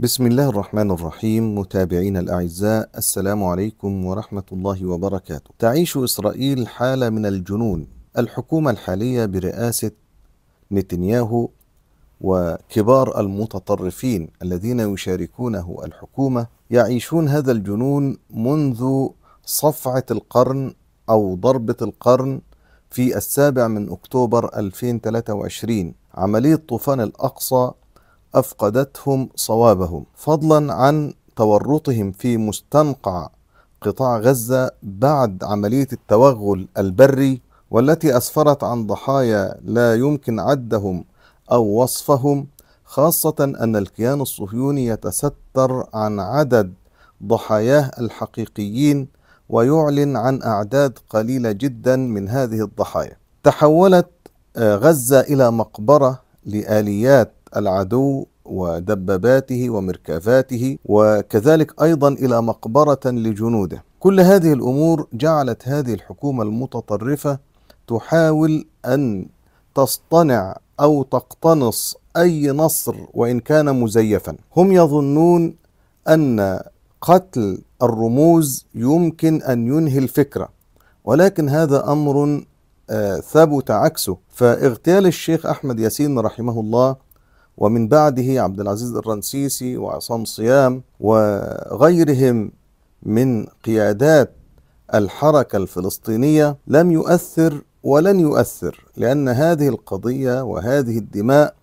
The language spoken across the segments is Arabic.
بسم الله الرحمن الرحيم متابعينا الاعزاء السلام عليكم ورحمه الله وبركاته. تعيش اسرائيل حاله من الجنون. الحكومه الحاليه برئاسه نتنياهو وكبار المتطرفين الذين يشاركونه الحكومه يعيشون هذا الجنون منذ صفعه القرن او ضربه القرن في السابع من اكتوبر 2023 عمليه طوفان الاقصى أفقدتهم صوابهم فضلا عن تورطهم في مستنقع قطاع غزة بعد عملية التوغل البري والتي أسفرت عن ضحايا لا يمكن عدهم أو وصفهم خاصة أن الكيان الصهيوني يتستر عن عدد ضحاياه الحقيقيين ويعلن عن أعداد قليلة جدا من هذه الضحايا تحولت آه، غزة إلى مقبرة لآليات العدو ودباباته ومركافاته وكذلك ايضا الى مقبره لجنوده كل هذه الامور جعلت هذه الحكومه المتطرفه تحاول ان تصطنع او تقتنص اي نصر وان كان مزيفا هم يظنون ان قتل الرموز يمكن ان ينهي الفكره ولكن هذا امر آه، ثبت عكسه فاغتيال الشيخ احمد ياسين رحمه الله ومن بعده عبد العزيز الرنسيسي وعصام صيام وغيرهم من قيادات الحركة الفلسطينية لم يؤثر ولن يؤثر لأن هذه القضية وهذه الدماء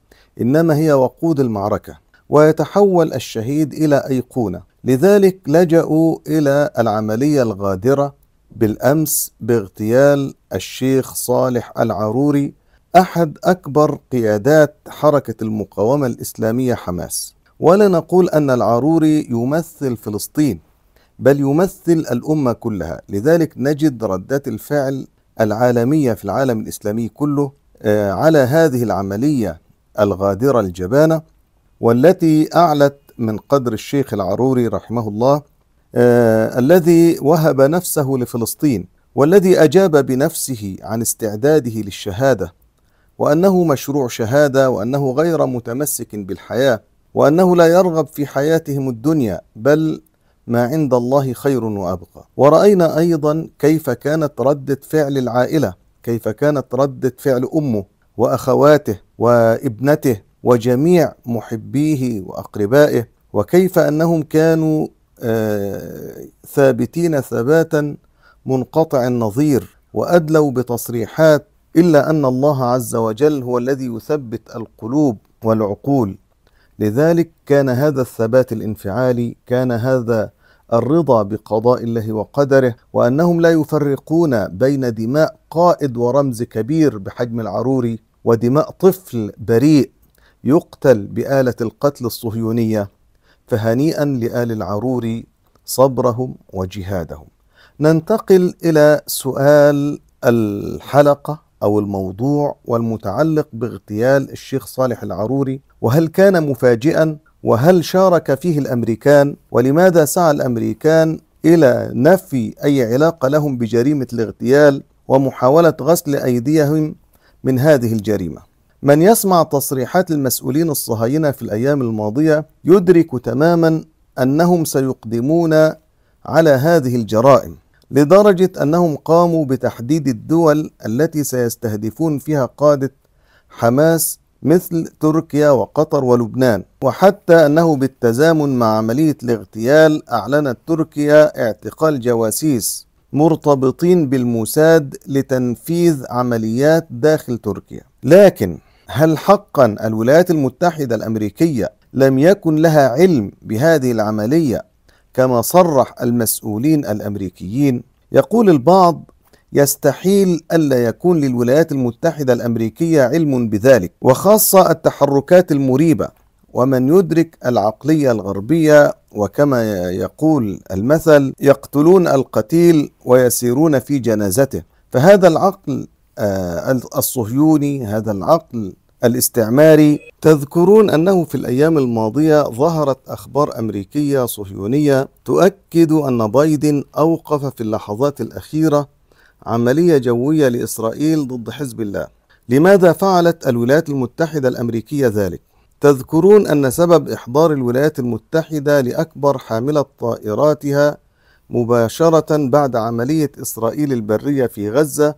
إنما هي وقود المعركة ويتحول الشهيد إلى أيقونة لذلك لجأوا إلى العملية الغادرة بالأمس باغتيال الشيخ صالح العروري أحد أكبر قيادات حركة المقاومة الإسلامية حماس ولا نقول أن العروري يمثل فلسطين بل يمثل الأمة كلها لذلك نجد ردات الفعل العالمية في العالم الإسلامي كله آه، على هذه العملية الغادرة الجبانة والتي أعلت من قدر الشيخ العروري رحمه الله آه، الذي وهب نفسه لفلسطين والذي أجاب بنفسه عن استعداده للشهادة وأنه مشروع شهادة وأنه غير متمسك بالحياة وأنه لا يرغب في حياتهم الدنيا بل ما عند الله خير وأبقى ورأينا أيضا كيف كانت ردة فعل العائلة كيف كانت ردة فعل أمه وأخواته وابنته وجميع محبيه وأقربائه وكيف أنهم كانوا آه، ثابتين ثباتا منقطع النظير وأدلوا بتصريحات إلا أن الله عز وجل هو الذي يثبت القلوب والعقول لذلك كان هذا الثبات الانفعالي كان هذا الرضا بقضاء الله وقدره وانهم لا يفرقون بين دماء قائد ورمز كبير بحجم العروري ودماء طفل بريء يقتل بآلة القتل الصهيونية فهنيئا لآل العروري صبرهم وجهادهم. ننتقل إلى سؤال الحلقة أو الموضوع والمتعلق باغتيال الشيخ صالح العروري وهل كان مفاجئا وهل شارك فيه الأمريكان ولماذا سعى الأمريكان إلى نفي أي علاقة لهم بجريمة الاغتيال ومحاولة غسل أيديهم من هذه الجريمة من يسمع تصريحات المسؤولين الصهاينة في الأيام الماضية يدرك تماما أنهم سيقدمون على هذه الجرائم لدرجة أنهم قاموا بتحديد الدول التي سيستهدفون فيها قادة حماس مثل تركيا وقطر ولبنان وحتى أنه بالتزامن مع عملية الاغتيال أعلنت تركيا اعتقال جواسيس مرتبطين بالموساد لتنفيذ عمليات داخل تركيا لكن هل حقا الولايات المتحدة الأمريكية لم يكن لها علم بهذه العملية كما صرح المسؤولين الامريكيين يقول البعض يستحيل الا يكون للولايات المتحده الامريكيه علم بذلك وخاصه التحركات المريبه ومن يدرك العقليه الغربيه وكما يقول المثل يقتلون القتيل ويسيرون في جنازته فهذا العقل آه، الصهيوني هذا العقل الاستعماري تذكرون انه في الايام الماضيه ظهرت اخبار امريكيه صهيونيه تؤكد ان بايدن اوقف في اللحظات الاخيره عمليه جويه لاسرائيل ضد حزب الله. لماذا فعلت الولايات المتحده الامريكيه ذلك؟ تذكرون ان سبب احضار الولايات المتحده لاكبر حامله طائراتها مباشره بعد عمليه اسرائيل البريه في غزه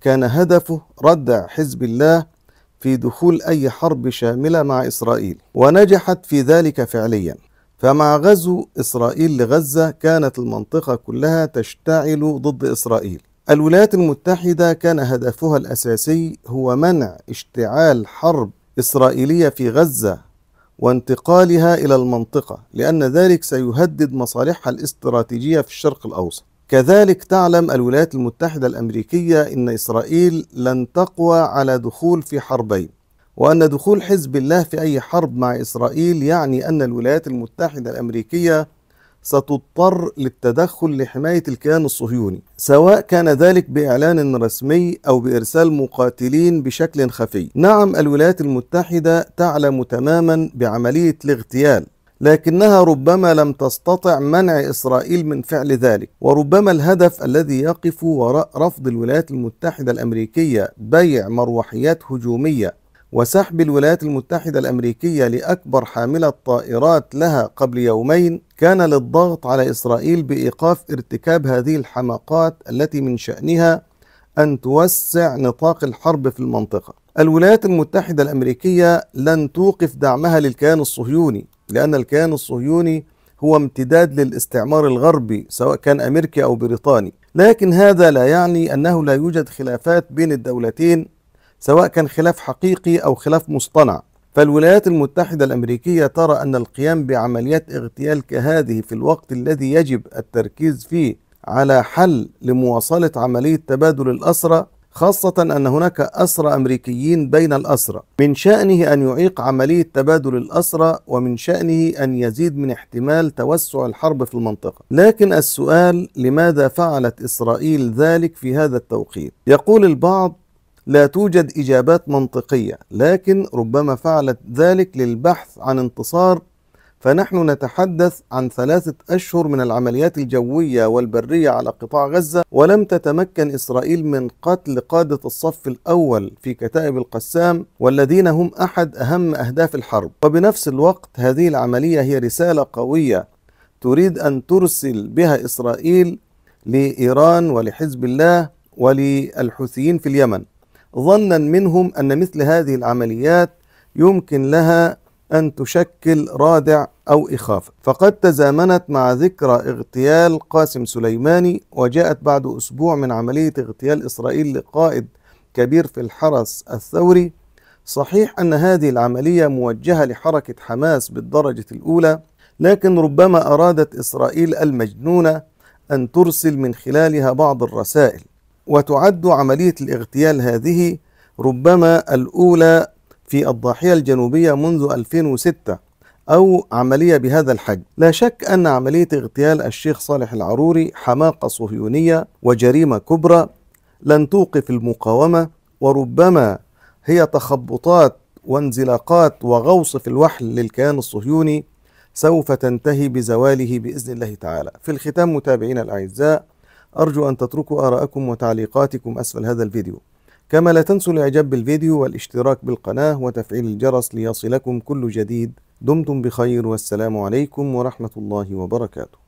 كان هدفه ردع حزب الله في دخول أي حرب شاملة مع إسرائيل ونجحت في ذلك فعليا فمع غزو إسرائيل لغزة كانت المنطقة كلها تشتعل ضد إسرائيل الولايات المتحدة كان هدفها الأساسي هو منع اشتعال حرب إسرائيلية في غزة وانتقالها إلى المنطقة لأن ذلك سيهدد مصالحها الاستراتيجية في الشرق الأوسط كذلك تعلم الولايات المتحدة الأمريكية أن إسرائيل لن تقوى على دخول في حربين وأن دخول حزب الله في أي حرب مع إسرائيل يعني أن الولايات المتحدة الأمريكية ستضطر للتدخل لحماية الكيان الصهيوني سواء كان ذلك بإعلان رسمي أو بإرسال مقاتلين بشكل خفي نعم الولايات المتحدة تعلم تماما بعملية الاغتيال لكنها ربما لم تستطع منع اسرائيل من فعل ذلك، وربما الهدف الذي يقف وراء رفض الولايات المتحده الامريكيه بيع مروحيات هجوميه وسحب الولايات المتحده الامريكيه لاكبر حامله طائرات لها قبل يومين كان للضغط على اسرائيل بايقاف ارتكاب هذه الحماقات التي من شانها ان توسع نطاق الحرب في المنطقه. الولايات المتحده الامريكيه لن توقف دعمها للكيان الصهيوني لأن الكيان الصهيوني هو امتداد للاستعمار الغربي سواء كان أمريكي أو بريطاني لكن هذا لا يعني أنه لا يوجد خلافات بين الدولتين سواء كان خلاف حقيقي أو خلاف مصطنع فالولايات المتحدة الأمريكية ترى أن القيام بعمليات اغتيال كهذه في الوقت الذي يجب التركيز فيه على حل لمواصلة عملية تبادل الأسرى خاصة أن هناك أسرى أمريكيين بين الأسرى من شأنه أن يعيق عملية تبادل الأسرى ومن شأنه أن يزيد من احتمال توسع الحرب في المنطقة لكن السؤال لماذا فعلت إسرائيل ذلك في هذا التوقيت يقول البعض لا توجد إجابات منطقية لكن ربما فعلت ذلك للبحث عن انتصار فنحن نتحدث عن ثلاثة أشهر من العمليات الجوية والبرية على قطاع غزة ولم تتمكن إسرائيل من قتل قادة الصف الأول في كتائب القسام والذين هم أحد أهم أهداف الحرب وبنفس الوقت هذه العملية هي رسالة قوية تريد أن ترسل بها إسرائيل لإيران ولحزب الله وللحوثيين في اليمن ظنا منهم أن مثل هذه العمليات يمكن لها أن تشكل رادع أو إخافة فقد تزامنت مع ذكرى اغتيال قاسم سليماني وجاءت بعد أسبوع من عملية اغتيال إسرائيل لقائد كبير في الحرس الثوري صحيح أن هذه العملية موجهة لحركة حماس بالدرجة الأولى لكن ربما أرادت إسرائيل المجنونة أن ترسل من خلالها بعض الرسائل وتعد عملية الاغتيال هذه ربما الأولى في الضاحية الجنوبية منذ 2006 أو عملية بهذا الحجم لا شك أن عملية اغتيال الشيخ صالح العروري حماقة صهيونية وجريمة كبرى لن توقف المقاومة وربما هي تخبطات وانزلاقات وغوص في الوحل للكيان الصهيوني سوف تنتهي بزواله باذن الله تعالى. في الختام متابعينا الاعزاء ارجو ان تتركوا آراءكم وتعليقاتكم اسفل هذا الفيديو. كما لا تنسوا الاعجاب بالفيديو والاشتراك بالقناة وتفعيل الجرس ليصلكم كل جديد دمتم بخير والسلام عليكم ورحمة الله وبركاته